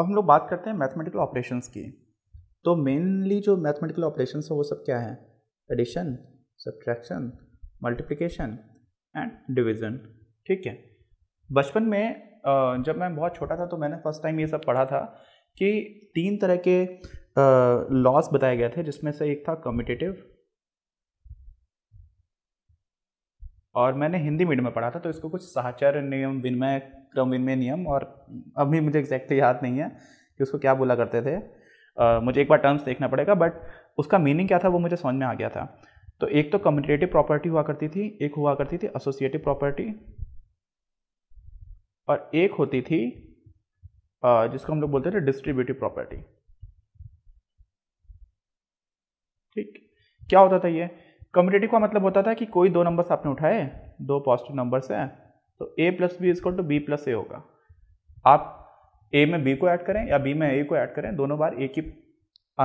अब हम लोग बात करते हैं मैथमेटिकल ऑपरेशंस की तो मेनली जो मैथमेटिकल ऑपरेशंस हैं वो सब क्या है addition subtraction multiplication and division ठीक है बचपन में जब मैं बहुत छोटा था तो मैंने फर्स्ट टाइम ये सब पढ़ा था कि तीन तरह के लॉस बताए गए थे जिसमें से एक था कम्यूटेटिव और मैंने हिंदी मीडियम में पढ़ा था तो इसको कुछ साहचर्य नियम विनिमय क्रम विनिमय नियम और अभी मुझे एग्जैक्टली याद नहीं है कि उसको क्या बोला करते थे आ, मुझे एक बार टर्म्स देखना पड़ेगा बट उसका मीनिंग क्या था वो मुझे समझ में आ गया था तो एक तो कम्यूटेटिव प्रॉपर्टी हुआ करती थी एक हुआ करती थी एसोसिएटिव प्रॉपर्टी और एक होती थी जिसको हम लोग बोलते थे डिस्ट्रीब्यूटिव प्रॉपर्टी ठीक क्या होता था ये कम्यूटेटिव का मतलब होता था कि कोई दो नंबर्स आपने उठाए दो पॉजिटिव नंबर्स हैं तो a plus b is equal to b plus a होगा आप ए में बी को ऐड करें या बी में ए को ऐड करें दोनों बार एक ही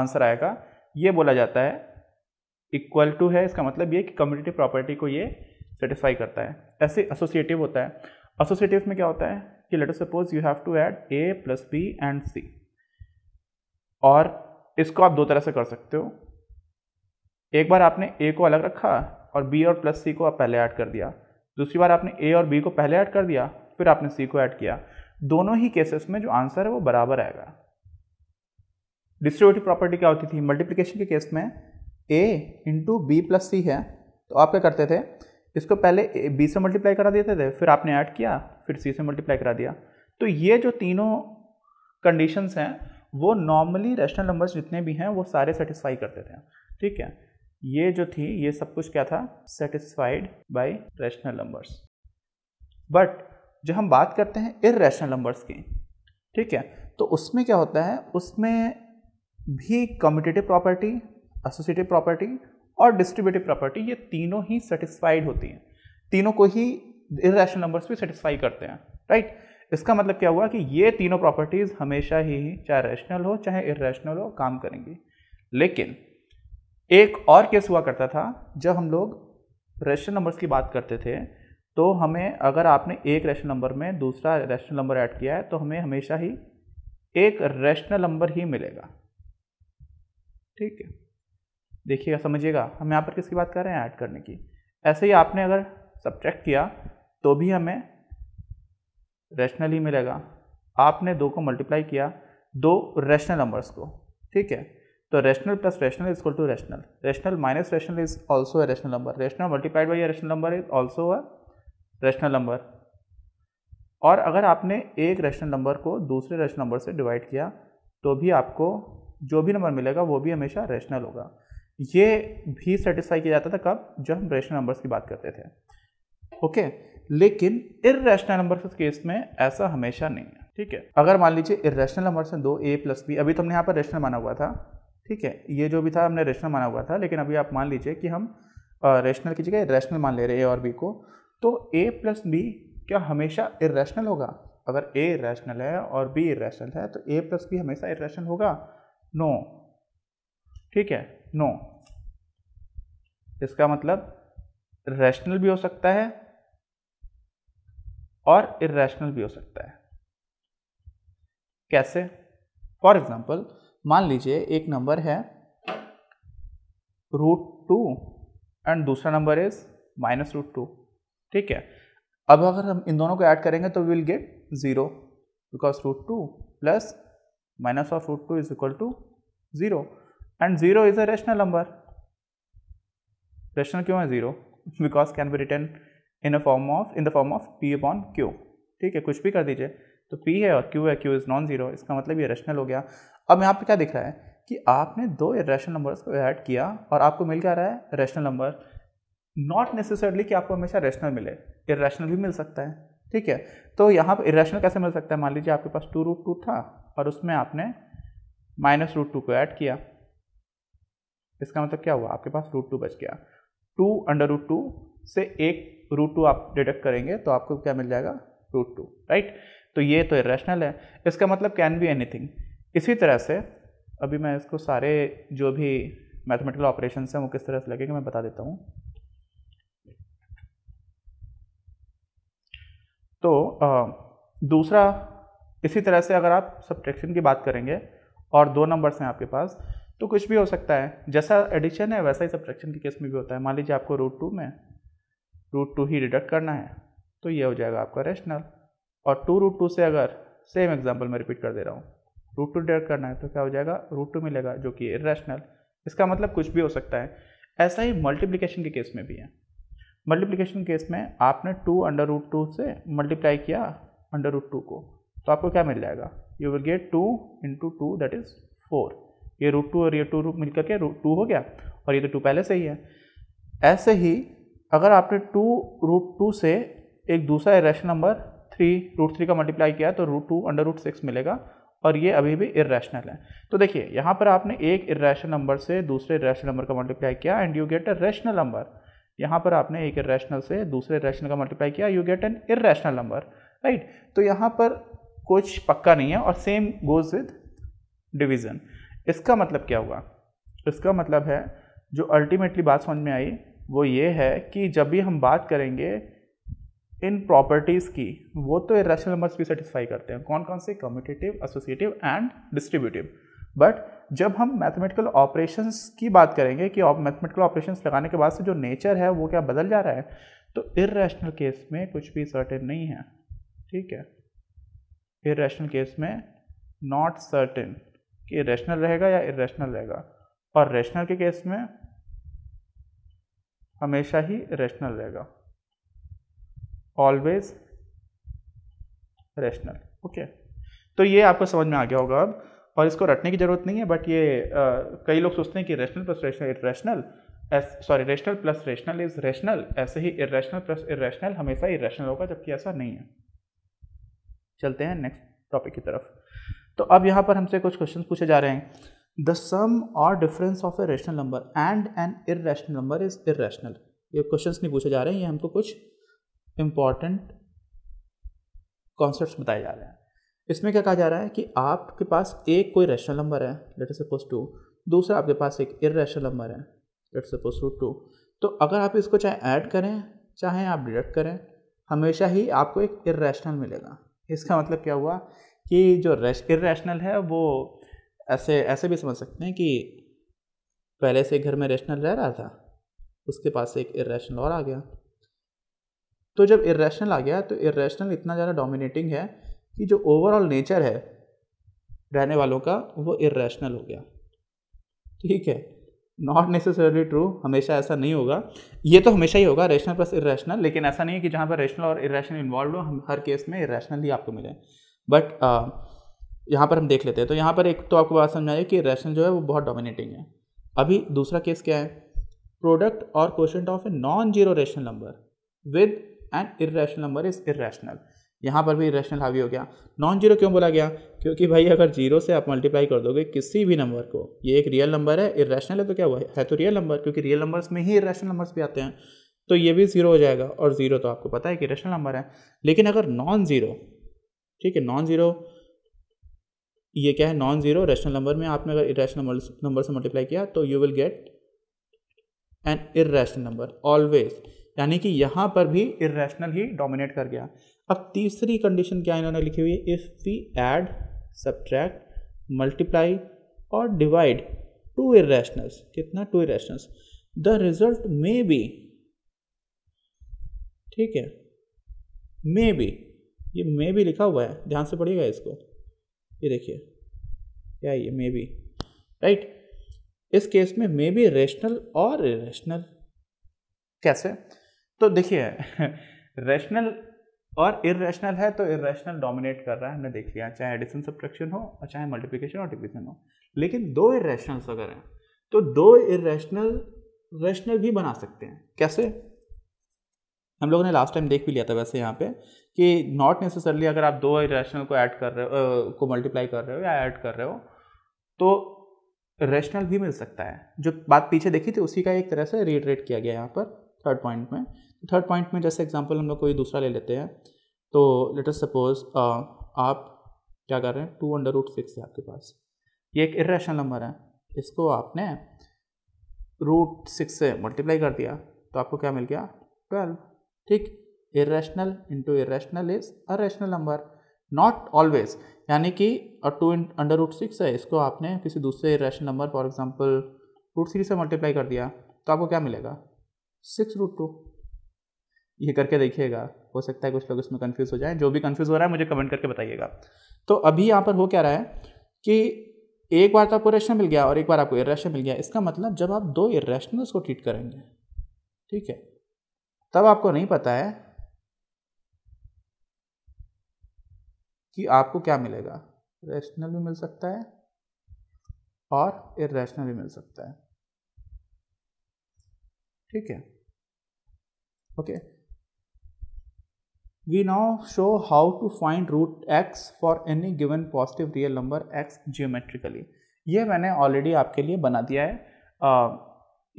आंसर आएगा ये बोला जाता है इक्वल टू है इसका मतलब ये कि कम्यूटेटिव प्रॉपर्टी को ये सेटिस्फाई करता है ऐसे एसोसिएटिव होता है एसोसिएटिव में क्या होता है कि let suppose you have to add a plus b and c और इसको आप दो तरह से कर सकते हो एक बार आपने ए को अलग रखा और बी और प्लस सी को आप पहले ऐड कर दिया दूसरी बार आपने ए और बी को पहले ऐड कर दिया फिर आपने सी को ऐड किया दोनों ही केसेस में जो आंसर है वो बराबर आएगा डिस्ट्रीब्यूटिव प्रॉपर्टी क्या होती थी मल्टीप्लीकेशन के केस में a into b plus c है तो आप क्या करते थे इसको पहले बी से मल्टीप्लाई करा देते थे फिर आपने ऐड किया फिर सी से मल्टीप्लाई करा दिया तो ये जो तीनों कंडीशंस हैं वो नॉर्मली रैशनल नंबर्स जितने भी हैं वो सारे सेटिस्फाई करते थे ठीक है ये जो थी ये सब कुछ क्या था satisfied by rational numbers but जब हम बात करते हैं इर रैशनल नंबर्स की ठीक है तो उसमें क्या होता है उसमें भी कम्यूटेटिव प्रॉपर्टी एसोसिएटिव प्रॉपर्टी और डिस्ट्रीब्यूटिव प्रॉपर्टी ये तीनों ही सेटिस्फाइड होती हैं तीनों को ही रैशनल नंबर्स भी सेटिस्फाई करते हैं राइट इसका मतलब क्या हुआ कि ये तीनों प्रॉपर्टीज़ हमेशा ही चाहे रैशनल हो चाहे इर हो काम करेंगी लेकिन एक और केस हुआ करता था जब हम लोग रेशनल नंबर्स की बात करते थे तो हमें अगर आपने एक रेशनल नंबर में दूसरा रेशनल नंबर ऐड किया है तो हमें हमेशा ही एक रेशनल नंबर ही मिलेगा ठीक है देखिएगा समझिएगा हम यहाँ पर किसकी बात कर रहे हैं ऐड करने की ऐसे ही आपने अगर सब्ट्रैक्ट किया तो भी हमें रेशनल ही मिलेगा आपने दो को मल्टीप्लाई किया दो रेशनल नंबर्स को ठीक है तो rational plus rational is equal to rational rational minus rational is also a rational number rational multiplied by rational number is also a rational number और अगर आपने एक रेशनल नंबर को दूसरे रेशनल नंबर से डिवाइड किया तो भी आपको जो भी नंबर मिलेगा वो भी हमेशा रेशनल होगा ये भी सेटिस्फाई किया जाता था कब जब हम रेशनल नंबर्स की बात करते थे ओके लेकिन इरेशनल नंबर्स नंबर केस में ऐसा हमेशा नहीं है ठीक है अगर मान लीजिए इरेशनल नंबर्स हैं दो ए प्लस बी अभी तो हमने यहाँ पर रेशनल माना हुआ था ठीक है ये जो भी था हमने रेशनल माना हुआ था लेकिन अभी आप मान लीजिए कि हम रेशनल की जगह रैशनल मान ले रहे ए और बी को तो ए प्लस बी क्या हमेशा इरेशनल होगा अगर ए रैशनल है और बी इेशनल है तो ए प्लस बी हमेशा इरेशनल होगा नो ठीक है नो इसका मतलब रैशनल भी हो सकता है और इरेशनल भी हो सकता है कैसे फॉर एग्जाम्पल मान लीजिए एक नंबर है रूट टू एंड दूसरा नंबर इज माइनस रूट टू ठीक है अब अगर हम इन दोनों को ऐड करेंगे तो we will get zero because root two plus minus of root two is equal to zero and zero is a rational number rational क्यों है zero because can be written in a form of in the form of p upon q ठीक है कुछ भी कर दीजिए तो P है और क्यू है क्यू इज़ नॉन ज़ीरो इसका मतलब ये रेशनल हो गया अब यहाँ पे क्या दिख रहा है कि आपने दो रैशनल नंबर्स को ऐड किया और आपको मिल क्या रहा है रैशनल नंबर नॉट नेसेसरली कि आपको हमेशा रैशनल मिले इरेशनल भी मिल सकता है ठीक है तो यहाँ पर इरेशनल कैसे मिल सकता है मान लीजिए आपके पास टू रूट टू था और उसमें आपने माइनस रूट टू को ऐड किया इसका मतलब क्या हुआ आपके पास रूट टू बच गया टू अंडर रूट टू से एक रूट टू आप डिडक्ट करेंगे तो आपको क्या मिल जाएगा रूट टू राइट तो ये तो इरेशनल है इसका मतलब कैन बी एनीथिंग इसी तरह से अभी मैं इसको सारे जो भी मैथमेटिकल ऑपरेशन हैं वो किस तरह से लगेंगे मैं बता देता हूँ तो दूसरा इसी तरह से अगर आप सब्ट्रैक्शन की बात करेंगे और दो नंबर्स हैं आपके पास तो कुछ भी हो सकता है जैसा एडिशन है वैसा ही सब्ट्रैक्शन के केस में भी होता है मान लीजिए आपको रूट टू में रूट टू ही डिडक्ट करना है तो ये हो जाएगा आपका रेशनल और टू रूट टू से अगर सेम एग्जाम्पल मैं रिपीट कर दे रहा हूँ रूट टू डिडक्ट करना है तो क्या हो जाएगा रूट टू मिलेगा जो कि इरेशनल इसका मतलब कुछ भी हो सकता है ऐसा ही मल्टीप्लिकेशन के केस में भी है मल्टीप्लिकेशन केस में आपने टू अंडर रूट टू से मल्टीप्लाई किया अंडर रूट टू को तो आपको क्या मिल जाएगा you will get two into two that is four ये रूट टू और ये टू रूट मिल करके रूट टू हो गया और ये तो टू पहले से ही है ऐसे ही अगर आपने टू रूट टू से एक दूसरा rational number three root three का मल्टीप्लाई किया तो root two under root six मिलेगा और ये अभी भी इरेशनल है तो देखिए यहाँ पर आपने एक इरेशनल नंबर से दूसरे इरेशनल नंबर का मल्टीप्लाई किया and you get a rational number यहाँ पर आपने एक इरेशनल से दूसरे इरेशनल का मल्टीप्लाई किया you get an irrational number right तो यहाँ पर कुछ पक्का नहीं है और सेम गोज विद डिवीज़न इसका मतलब क्या हुआ इसका मतलब है जो अल्टीमेटली बात समझ में आई वो ये है कि जब भी हम बात करेंगे इन प्रॉपर्टीज़ की वो तो इेशनल नंबर्स भी सेटिस्फाई करते हैं कौन कौन से commutative associative and distributive but जब हम मैथमेटिकल ऑपरेशंस की बात करेंगे कि मैथमेटिकल ऑपरेशंस लगाने के बाद से जो नेचर है वो क्या बदल जा रहा है तो इरेशनल केस में कुछ भी सर्टेन नहीं है ठीक है इरेशनल केस में नॉट सर्टेन कि रैशनल रहेगा या इरेशनल रहेगा और रेशनल के केस में हमेशा ही रेशनल रहेगा ऑलवेज रेशनल ओके तो ये आपको समझ में आ गया होगा अब और इसको रटने की ज़रूरत नहीं है बट ये आ, कई लोग सोचते हैं कि rational plus rational irrational sorry rational plus rational is rational ऐसे ही इेशनल प्लस इेशनल हमेशा इेशनल होगा जबकि ऐसा नहीं है चलते हैं नेक्स्ट टॉपिक की तरफ तो अब यहाँ पर हमसे कुछ क्वेश्चन पूछे जा रहे हैं द सम और difference of a rational number and an irrational number is irrational ये क्वेश्चन नहीं पूछे जा रहे हैं ये हमको कुछ इम्पॉर्टेंट कॉन्सेप्ट बताए जा रहे हैं इसमें क्या कहा जा रहा है कि आपके पास एक कोई रैशनल नंबर है लेट सपोज टू दूसरा आपके पास एक रेशनल नंबर है लेट सपोज टू टू तो अगर आप इसको चाहे ऐड करें चाहे आप डिडक्ट करें हमेशा ही आपको एक इेशनल मिलेगा इसका मतलब क्या हुआ कि जो इेशनल है वो ऐसे ऐसे भी समझ सकते हैं कि पहले से घर में रेशनल रह रहा था उसके पास एक इेशनल और आ गया तो जब इेशनल आ गया तो इेशनल इतना ज़्यादा डोमिनेटिंग है कि जो ओवरऑल नेचर है रहने वालों का वो इेशनल हो गया ठीक है नॉट नेसेसरली ट्रू हमेशा ऐसा नहीं होगा ये तो हमेशा ही होगा रेशनल प्लस इेशनल लेकिन ऐसा नहीं है कि जहाँ पर रेशनल और इरेशनल इन्वॉल्व हो हम हर केस में इेशनल ही आपको मिले बट uh, यहाँ पर हम देख लेते हैं तो यहाँ पर एक तो आपको बात समझ आई कि रेशनल जो है वो बहुत डोमिनेटिंग है अभी दूसरा केस क्या है प्रोडक्ट और question of a non zero rational number with and irrational number is irrational यहाँ पर भी इेशनल हावी हो गया नॉन जीरो क्यों बोला गया क्योंकि भाई अगर जीरो से आप मल्टीप्लाई कर दोगे किसी भी नंबर को ये एक रियल नंबर है इेशनल है तो क्या हुआ है तो रियल नंबर क्योंकि रियल नंबर्स में ही इेशनल नंबर्स भी आते हैं तो ये भी ज़ीरो हो जाएगा और ज़ीरो तो आपको पता है कि रेशनल नंबर है लेकिन अगर नॉन ज़ीरो ठीक है नॉन ज़ीरो ये क्या है नॉन ज़ीरो रेशनल नंबर में आपने अगर इेशनल नंबर से मल्टीप्लाई किया तो you will get an irrational number always यानी कि यहाँ पर भी इेशनल ही डोमिनेट कर गया अब तीसरी कंडीशन क्या इन्होंने लिखी हुई है if we add subtract multiply और डिवाइड टू इेशनल्स कितना two irrationals the result may be ठीक है मे बी ये मे बी लिखा हुआ है ध्यान से पढ़िएगा इसको ये देखिए क्या ये मे बी राइट इस केस में मे बी रेशनल और इेशनल कैसे तो देखिए रैशनल और इरेशनल है तो इरेशनल डोमिनेट कर रहा है हमने देख लिया चाहे एडिशन सब्ट्रैक्शन हो और चाहे मल्टीप्लिकेशन और डिविजन हो लेकिन दो इरेशनल्स अगर हैं तो दो इरेशनल रैशनल भी बना सकते हैं कैसे हम लोगों ने लास्ट टाइम देख भी लिया था वैसे यहाँ पे कि नॉट नेसेसरली अगर आप दो इरेशनल को ऐड कर रहे हो को मल्टीप्लाई कर रहे हो या ऐड कर रहे हो तो रैशनल भी मिल सकता है जो बात पीछे देखी थी उसी का एक तरह से रिट्रेट किया गया यहाँ पर थर्ड पॉइंट में थर्ड पॉइंट में जैसे एग्जाम्पल हम लोग कोई दूसरा ले लेते हैं तो लेट अस सपोज आप क्या कर रहे हैं टू अंडर रूट सिक्स है आपके पास ये एक इेशनल नंबर है इसको आपने रूट सिक्स से मल्टीप्लाई कर दिया तो आपको क्या मिल गया ट्वेल्व ठीक irrational into irrational is a rational number not always यानी कि टू अंडर रूट सिक्स है इसको आपने किसी दूसरे irrational number for example root three से मल्टीप्लाई कर दिया तो आपको क्या मिलेगा सिक्स रूट टू ये करके देखिएगा हो सकता है कुछ लोग इसमें कन्फ्यूज़ हो जाए जो भी कन्फ्यूज़ हो रहा है मुझे कमेंट करके बताइएगा तो अभी यहाँ पर हो क्या रहा है कि एक बार तो आपको रेशनल मिल गया और एक बार आपको इरेशनल मिल गया इसका मतलब जब आप दो इरेशनल्स को ट्रीट करेंगे ठीक है तब आपको नहीं पता है कि आपको क्या मिलेगा रेशनल भी मिल सकता है और इरेशनल भी मिल सकता है ठीक है okay okay. We now show how to find root x for any given positive real number x geometrically. ये मैंने ऑलरेडी आपके लिए बना दिया है आ,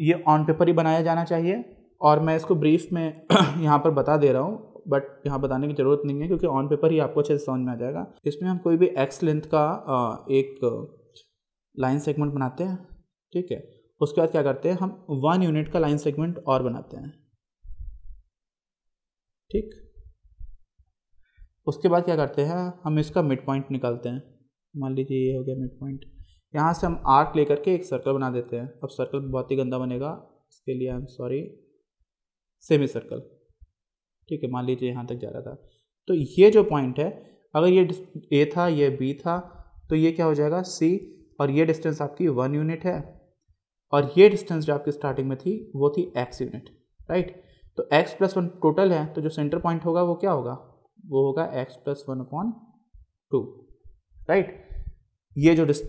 ये ऑन पेपर ही बनाया जाना चाहिए और मैं इसको ब्रीफ में यहाँ पर बता दे रहा हूँ बट यहाँ बताने की ज़रूरत नहीं है क्योंकि ऑन पेपर ही आपको अच्छे से समझ में आ जाएगा इसमें हम कोई भी एक्स लेंथ का आ, एक लाइन सेगमेंट बनाते हैं ठीक है उसके बाद क्या करते हैं हम वन यूनिट का लाइन सेगमेंट और बनाते हैं ठीक उसके बाद क्या करते हैं हम इसका मिड पॉइंट निकालते हैं मान लीजिए ये हो गया मिड पॉइंट यहाँ से हम आर्क ले करके एक सर्कल बना देते हैं अब सर्कल बहुत ही गंदा बनेगा इसके लिए I am sorry semi circle ठीक है मान लीजिए यहाँ तक जा रहा था तो ये जो पॉइंट है अगर ये ए था ये बी था तो ये क्या हो जाएगा सी और ये डिस्टेंस आपकी वन यूनिट है और ये डिस्टेंस जो आपकी स्टार्टिंग में थी वो थी एक्स यूनिट राइट तो एक्स प्लस वन टोटल है तो जो सेंटर पॉइंट होगा वो क्या होगा वो होगा x plus one upon two right ये जो डिस्ट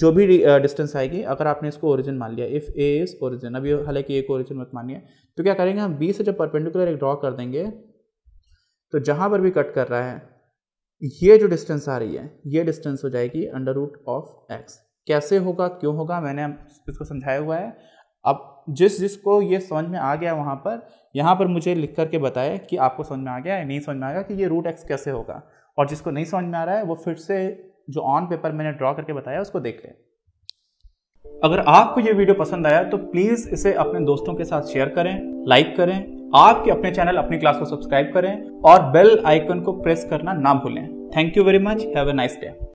जो भी डिस्टेंस आएगी अगर आपने इसको ओरिजिन मान लिया इफ़ ए इज़ ओरिजिन अभी हालांकि ए को ओरिजिन मत मानिए तो क्या करेंगे हम बी से जब परपेंडिकुलर एक ड्रॉ कर देंगे तो जहाँ पर भी कट कर रहा है ये जो डिस्टेंस आ रही है ये डिस्टेंस हो जाएगी अंडर रूट ऑफ एक्स कैसे होगा क्यों होगा मैंने इसको समझाया हुआ है अब जिस जिसको ये समझ में आ गया वहाँ पर यहाँ पर मुझे लिख करके बताए कि आपको समझ में आ गया या नहीं समझ में आ गया कि ये रूट एक्स कैसे होगा और जिसको नहीं समझ में आ रहा है वो फिर से जो ऑन पेपर मैंने ड्रॉ करके बताया उसको देख लें अगर आपको ये वीडियो पसंद आया तो प्लीज़ इसे अपने दोस्तों के साथ शेयर करें लाइक करें आपके अपने चैनल अपनी क्लास को सब्सक्राइब करें और बेल आइकन को प्रेस करना ना भूलें thank you very much have a nice day